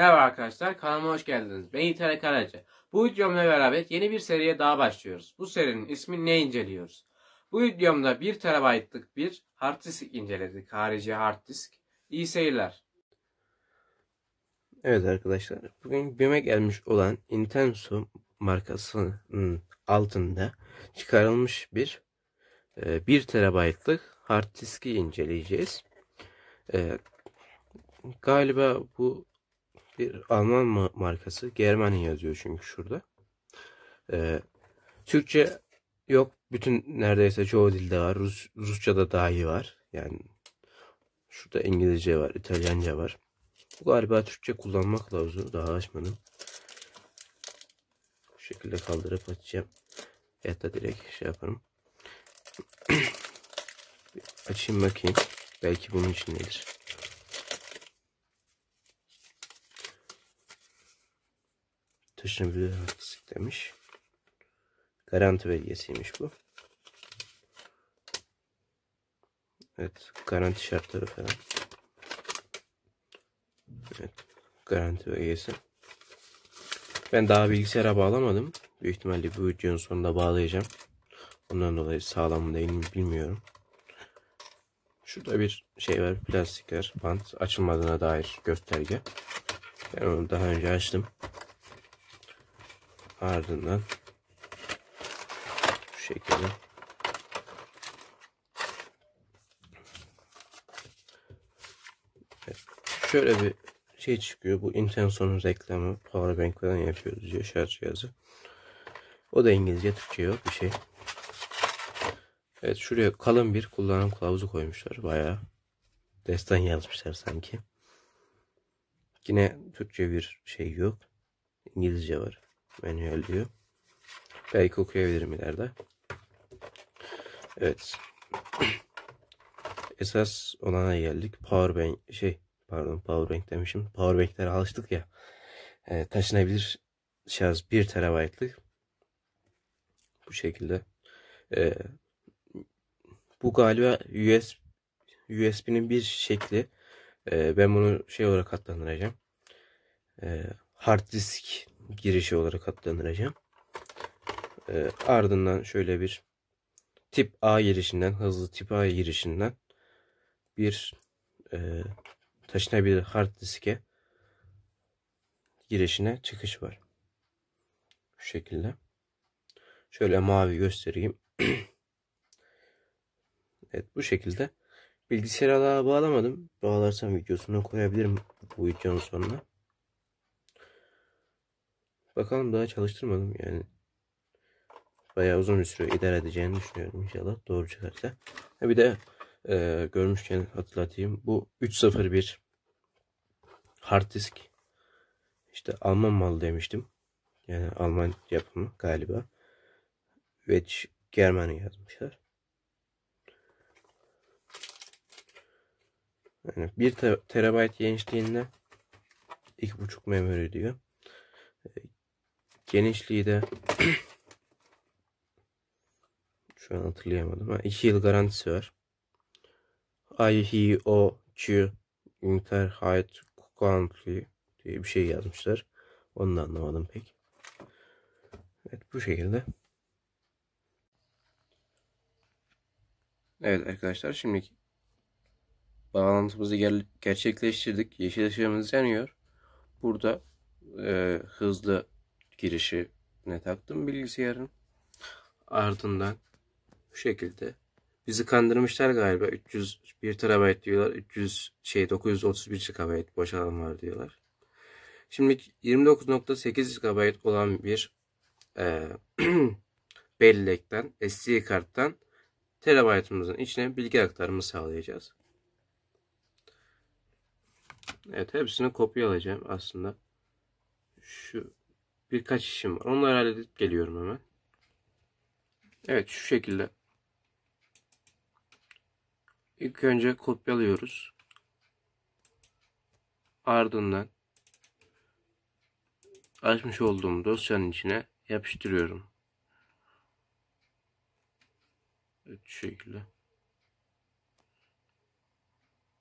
Merhaba arkadaşlar, kanalıma hoş geldiniz. Ben İtalya Karaca. Bu videomla beraber yeni bir seriye daha başlıyoruz. Bu serinin ismi ne inceliyoruz? Bu videomda 1 TB'lık bir hard disk inceledik. Harici hard disk. İyi seyirler. Evet arkadaşlar, bugün BİM'e gelmiş olan Intenso markasının altında çıkarılmış bir 1 e, TB'lık hard diski inceleyeceğiz. E, galiba bu bir Alman markası. Germany yazıyor çünkü şurada. Ee, Türkçe yok. Bütün neredeyse çoğu dilde var. Rus, Rusça'da dahi var. Yani şurada İngilizce var. İtalyanca var. Bu galiba Türkçe kullanmak lazım. Daha açmadım. Bu şekilde kaldırıp açacağım. Ya da direkt şey yaparım. Açayım bakayım. Belki bunun için nedir? taşını bile demiş, Garanti belgesiymiş bu. Evet. Garanti şartları falan. Evet. Garanti belgesi. Ben daha bilgisayara bağlamadım. Büyük ihtimalle bu videonun sonunda bağlayacağım. Ondan dolayı sağlam mı değil mi bilmiyorum. Şurada bir şey var. Plastik var. Bant açılmadığına dair gösterge. Ben onu daha önce açtım. Ardından bu şekilde şöyle bir şey çıkıyor. Bu Intenson'un reklamı Powerbank falan yapıyoruz diyor şarj cihazı. O da İngilizce Türkçe yok bir şey. Evet şuraya kalın bir kullanım kılavuzu koymuşlar. Bayağı destan yazmışlar sanki. Yine Türkçe bir şey yok. İngilizce var manuel diyor. Belki okuyabilirim ileride. Evet. Esas olana geldik. Power Powerbank şey pardon power bank demişim. power Powerbanklere alıştık ya. E, taşınabilir şarj 1 terabaytlık. Bu şekilde. E, bu galiba USB USB'nin bir şekli. E, ben bunu şey olarak adlandıracağım. E, hard disk girişi olarak adlandıracağım. E, ardından şöyle bir tip A girişinden hızlı tip A girişinden bir e, taşınabilir hard diske girişine çıkış var. Şu şekilde. Şöyle mavi göstereyim. evet bu şekilde. Bilgisayara daha bağlamadım. Bağlarsam videosunu koyabilirim bu videonun sonuna. Bakalım daha çalıştırmadım yani. Bayağı uzun bir süre idare edeceğini düşünüyorum inşallah doğru çıkarsa. Ha bir de e, görmüşken hatırlatayım. Bu 301 hard disk işte Alman malı demiştim. Yani Alman yapımı galiba. Ve Germany yazmışlar. Yani 1 terabayt genişliğinde 2.5 memori diyor genişliği de şu an hatırlayamadım. Ha, 2 yıl garantisi var. IHOQ Interhide Country diye bir şey yazmışlar. Onu da anlamadım pek. Evet bu şekilde. Evet arkadaşlar şimdi bağlantımızı ger gerçekleştirdik. Yeşil ışığımız yanıyor. Burada e, hızlı Girişi ne taktım bilgisayarın. Ardından bu şekilde bizi kandırmışlar galiba. 301 TB diyorlar. 300 şey 931 GB boş alan var diyorlar. Şimdi 29.8 GB olan bir e, bellekten, SD karttan terabaytımızın içine bilgi aktarımı sağlayacağız. Evet hepsini kopyalayacağım aslında. Şu birkaç işim var. Onları halledip geliyorum hemen. Evet şu şekilde. İlk önce kopyalıyoruz. Ardından açmış olduğum dosyanın içine yapıştırıyorum. Evet, şu şekilde.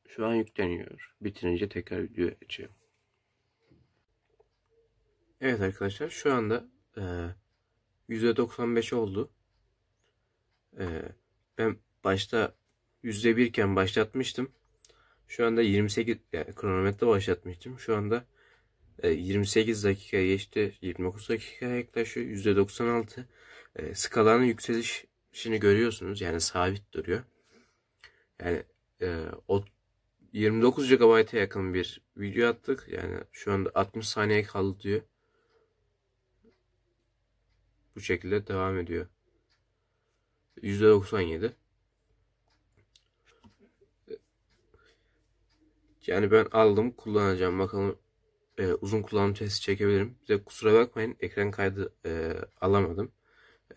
Şu an yükleniyor. Bitirince tekrar video açacağım. Evet arkadaşlar şu anda e, %95 oldu. E, ben başta %1 iken başlatmıştım. Şu anda 28 yani kronometre başlatmıştım. Şu anda e, 28 dakika geçti. 29 dakika yaklaşıyor. %96 e, skalanın yükselişini görüyorsunuz. Yani sabit duruyor. Yani e, o 29 GB'a yakın bir video attık. Yani şu anda 60 saniye kaldı diyor bu şekilde devam ediyor. %97. Yani ben aldım kullanacağım. Bakalım e, uzun kullanım testi çekebilirim. Size kusura bakmayın ekran kaydı e, alamadım.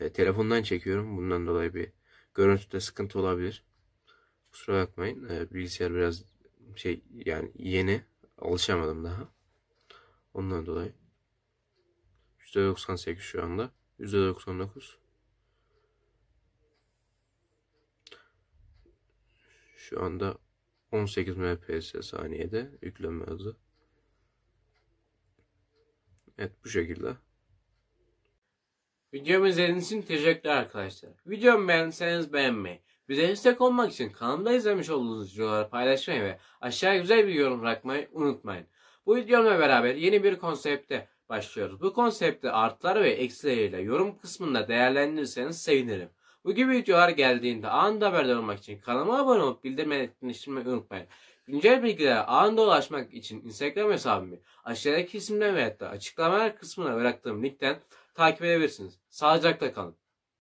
E, telefondan çekiyorum. Bundan dolayı bir görüntüde sıkıntı olabilir. Kusura bakmayın. E, bilgisayar biraz şey yani yeni. Alışamadım daha. Ondan dolayı. %98 şu anda. %99. Şu anda 18 mps saniyede yükleme hızı. Evet bu şekilde. Videomu izlediğiniz için teşekkürler arkadaşlar. Videomu beğenseniz beğenmeyi, bize destek olmak için kanalımda izlemiş olduğunuz videoları paylaşmayı ve aşağıya güzel bir yorum bırakmayı unutmayın. Bu videomla beraber yeni bir konsepte başlıyoruz. Bu konsepti artılar ve eksileriyle yorum kısmında değerlendirirseniz sevinirim. Bu gibi videolar geldiğinde anında haberdar olmak için kanalıma abone olup bildirimleri unutmayın. Güncel bilgilere anında ulaşmak için Instagram hesabımı aşağıdaki isimden veyahut da açıklamalar kısmına bıraktığım linkten takip edebilirsiniz. Sağlıcakla kalın.